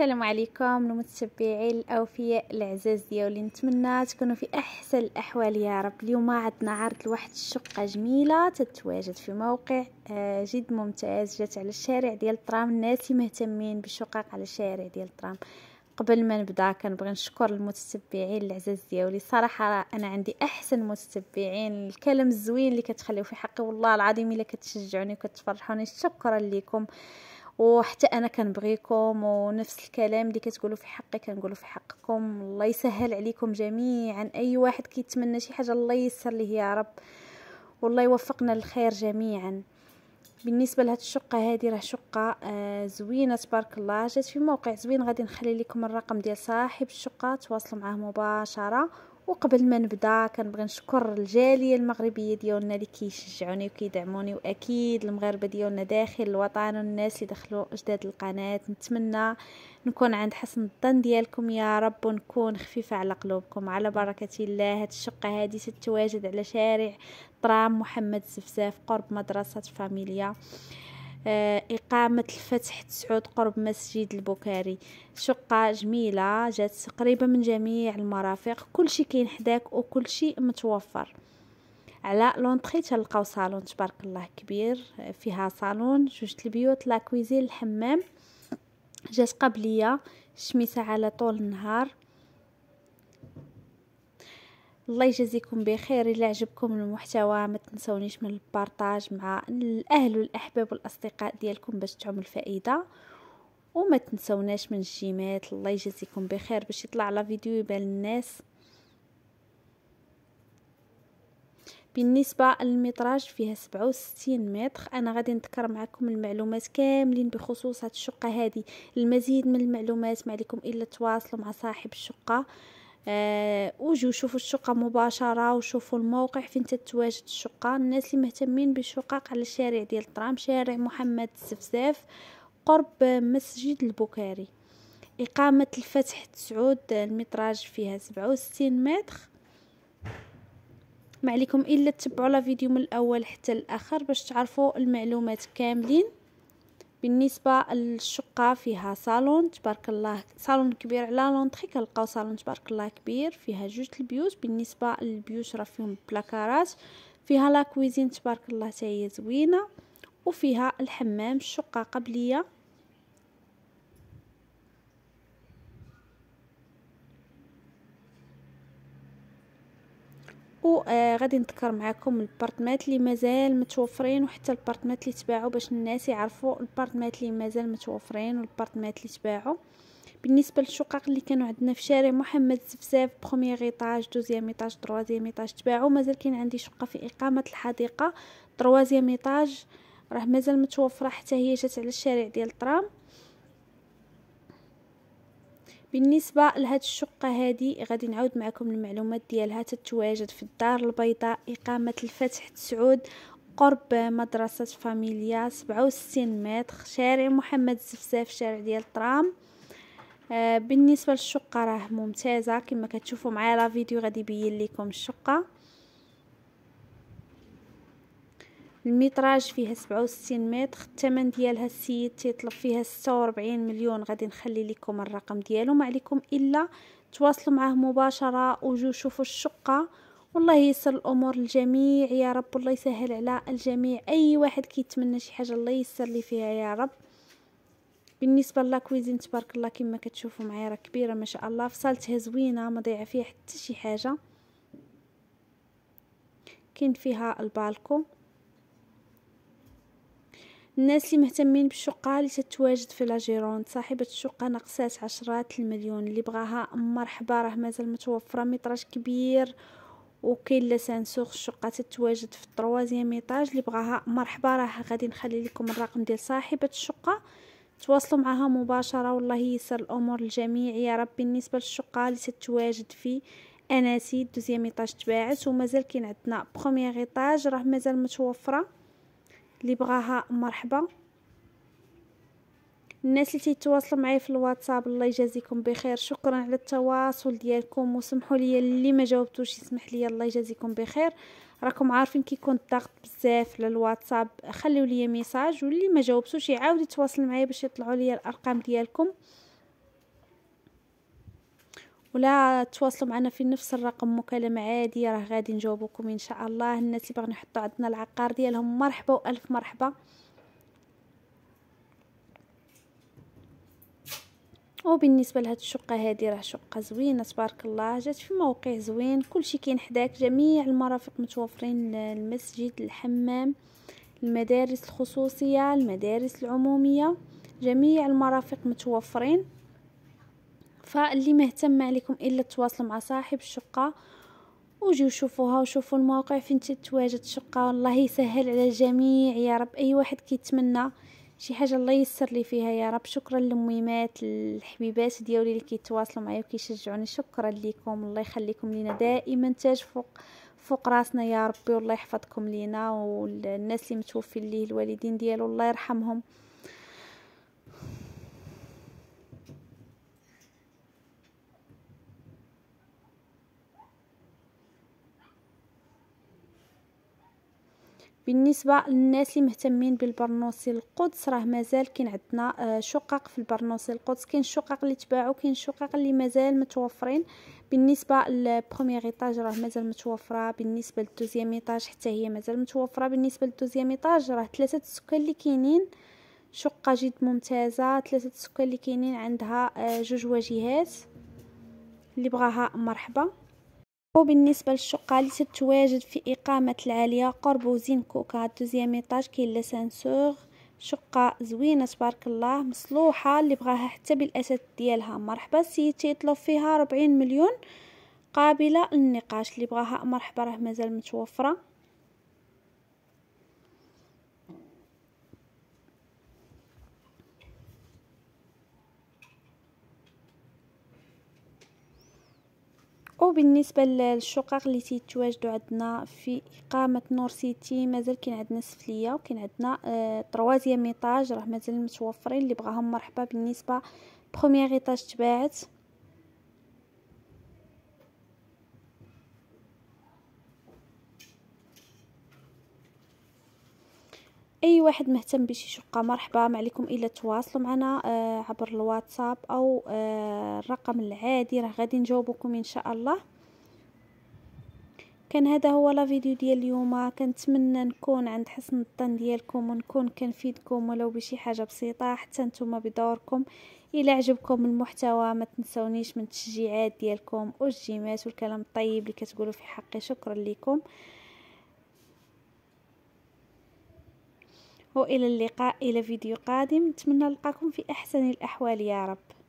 السلام عليكم المتتبعين الاوفياء العزاز ديالي نتمنى تكونوا في احسن الاحوال يا رب اليوم عندنا عرض لواحد الشقه جميله تتواجد في موقع آه، جد ممتاز جات على الشارع ديال الترام الناس مهتمين بالشقق على الشارع ديال الترام قبل ما نبدا كنبغي نشكر المتتبعين العزاز ديالي صراحه انا عندي احسن متتبعين الكلام الزوين اللي كتخليو في حقي والله العظيم الا كتشجعوني وكتفرحوني شكرا لكم آه وحتى انا كنبغيكم ونفس الكلام اللي كتقولوا في حقي كنقولوا في حقكم الله يسهل عليكم جميعا اي واحد كيتمنى شي حاجه الله ييسر ليه يا رب والله يوفقنا للخير جميعا بالنسبه لهاد الشقه هادي راه شقه آه زوينه تبارك الله جات في موقع زوين غادي نخلي لكم الرقم ديال صاحب الشقه تواصلوا معاه مباشره وقبل ما نبدا كنبغي نشكر الجاليه المغربيه ديالنا اللي كيشجعوني وكيدعموني واكيد المغاربه ديالنا داخل الوطن والناس اللي دخلوا جداد القناه نتمنى نكون عند حسن الظن ديالكم يا رب ونكون خفيفه على قلوبكم على بركه الله هاد الشقه هادي تتواجد على شارع طرام محمد زفزاف قرب مدرسه فاميليا آه، إقامة الفتح تسعود قرب مسجد البكاري شقة جميلة جات قريبة من جميع المرافق كل شيء كاين حداك وكل شيء متوفر على لونتخي تلقاو صالون تبارك الله كبير فيها صالون جوج البيوت لا كويزين الحمام جات قبليه شميسة على طول النهار الله يجازيكم بخير الا عجبكم المحتوى ما تنسونيش من البارطاج مع الاهل والاحباب والاصدقاء ديالكم باش تعم الفائده وما تنسوناش من الجيمات الله يجازيكم بخير باش يطلع على فيديو يبان للناس بالنسبه للمتراج فيها 67 متر انا غادي نذكر معكم المعلومات كاملين بخصوص هاد الشقه هذه المزيد من المعلومات ما عليكم الا تواصلوا مع صاحب الشقه آه، وجو شوفوا الشقه مباشره وشوفوا الموقع فين تتواجد الشقه الناس اللي مهتمين بالشقق على الشارع ديال الطرام شارع محمد السفزاف قرب مسجد البكاري إقامة الفتح تسعود المتراج فيها سبعة وستين متر ما عليكم إلا تتبعوا الفيديو من الأول حتى الآخر باش تعرفوا المعلومات كاملين بالنسبة للشقة فيها صالون تبارك الله صالون كبير على لونطخي كنلقاو صالون تبارك الله كبير فيها جوج البيوت بالنسبة للبيوت راه فيهم بلاكارات فيها لا كويزين تبارك الله تاهي زوينه وفيها الحمام الشقه قبليه وغادي آه، نذكر معكم البارتمات اللي مازال متوفرين وحتى البارتمات اللي تباعوا باش الناس يعرفوا البارتمات اللي مازال متوفرين والبارتمات اللي تباعوا بالنسبه للشقق اللي كانوا عندنا في شارع محمد زفزاف بروميير غيطاج دوزيام ايطاج تروازيام ايطاج تباعوا مازال كاين عندي شقه في اقامه الحديقه تروازيام ايطاج راه مازال متوفره حتى هي جات على الشارع ديال الترام بالنسبه لهاد الشقه هادي غادي نعاود معكم المعلومات ديالها تتواجد في الدار البيضاء اقامه الفتح تسعود قرب مدرسة فاميليا سبعة متر شارع محمد الزفزاف شارع ديال طرام آه، بالنسبة للشقة راه ممتازة كما كتشوفوا معايا لا فيديو غادي يبين لكم الشقة الميتراج فيها سبعة وستين متر الثمن ديالها السيد تيطلب فيها ستة وربعين مليون غادي نخلي لكم الرقم ديالو ما عليكم الا تواصلوا معاه مباشره وجو شوفوا الشقه والله يسر الامور للجميع يا رب والله يسهل على الجميع اي واحد كيتمنى شي حاجه الله يسر لي فيها يا رب بالنسبه لاكويزين تبارك الله كما كتشوفوا معايا راه كبيره ما شاء الله فصالتها زوينه ما ضيع فيها حتى شي حاجه كاين فيها البالكون الناس اللي مهتمين بالشقة اللي تتواجد في لاجيرون صاحبة الشقة نقصات عشرات المليون اللي بغاها مرحبا راه مازال متوفرة متراج كبير وكاين لسانسوغ الشقة تتواجد في التروازيام ايطاج اللي بغاها مرحبا راه غادي نخلي لكم الرقم ديال صاحبة الشقة تواصلوا معها مباشرة والله يسر الأمور للجميع يا رب بالنسبة للشقة اللي تتواجد في اناسي دوزيام ايطاج تباعت ومازال كاين عندنا بخومييغ ايطاج راه مازال متوفره اللي بغاها مرحبا الناس اللي تيتواصلوا معايا في الواتساب الله يجازيكم بخير شكرا على التواصل ديالكم وسمحوا لي اللي ما جاوبتوش يسمح لي الله يجازيكم بخير راكم عارفين كيكون الضغط بزاف على الواتساب خليو لي ميساج واللي ما جاوبتوش يعاود يتواصل معايا باش يطلعوا لي الارقام ديالكم ولا تواصلوا معنا في نفس الرقم مكالمة عادية راه غادي نجاوبكم ان شاء الله الناس اللي باغيين يحطوا عندنا العقار ديالهم مرحبا والف مرحبا وبالنسبه لهاد الشقه هادي راه شقه زوينه تبارك الله جات في موقع زوين كلشي كاين حداك جميع المرافق متوفرين المسجد الحمام المدارس الخصوصيه المدارس العموميه جميع المرافق متوفرين فاللي مهتم عليكم الا تواصلوا مع صاحب الشقه وجيو شوفوها وشوفوا الموقع فين تتواجد الشقه والله يسهل على الجميع يا رب اي واحد كيتمنى شي حاجه الله ييسر لي فيها يا رب شكرا للميمات الحبيبات ديالي اللي كيتواصلوا معايا وكيشجعوني شكرا لكم الله يخليكم لينا دائما تاج فوق فوق راسنا يا ربي والله يحفظكم لينا والناس اللي متوفين ليه الوالدين ديالو الله يرحمهم بالنسبه للناس اللي مهتمين بالبرنوسي القدس راه مازال كاين عندنا آه، شقق في البرنوسي القدس كاين شقق اللي تباعوا كاين شقق اللي مازال متوفرين بالنسبه للبروميير ايطاج راه مازال متوفره بالنسبه للدوزيام ايطاج حتى هي مازال متوفره بالنسبه للدوزيام ايطاج راه ثلاثه السكان اللي كاينين شقه جد ممتازه ثلاثه السكان اللي كاينين عندها آه، جوج واجهات اللي بغاها مرحبا وبالنسبة للشقة اللي تتواجد في إقامة العالية قرب زين كوكا دوزيام إيطاج كاين لاسانسوغ شقة زوينة تبارك الله مصلوحة اللي بغاها حتى بالأسد ديالها مرحبا السيد تيطلب فيها ربعين مليون قابلة للنقاش اللي بغاها مرحبا راه مازال متوفرة وبالنسبه للشقق اللي تيتواجدوا عندنا في اقامه نور سيتي مازال كاين عندنا السفليه وكاين عندنا طروازيام آه، ايطاج راه مازال متوفرين اللي بغاهم مرحبا بالنسبه بخوميير ايطاج تباعت اي واحد مهتم بشي شقه مرحبا ما عليكم الا تواصلوا معنا آه عبر الواتساب او آه الرقم العادي راه غادي نجاوبكم ان شاء الله كان هذا هو لا فيديو ديال اليوم كنتمنى نكون عند حسن الظن ديالكم ونكون كنفيدكم ولو بشي حاجه بسيطه حتى نتوما بدوركم الى عجبكم المحتوى ما تنسونيش من التشجيعات ديالكم والجيمات والكلام الطيب اللي كتقولوا في حقي شكرا لكم وإلى اللقاء إلى فيديو قادم نتمنى نلقاكم في أحسن الأحوال يا رب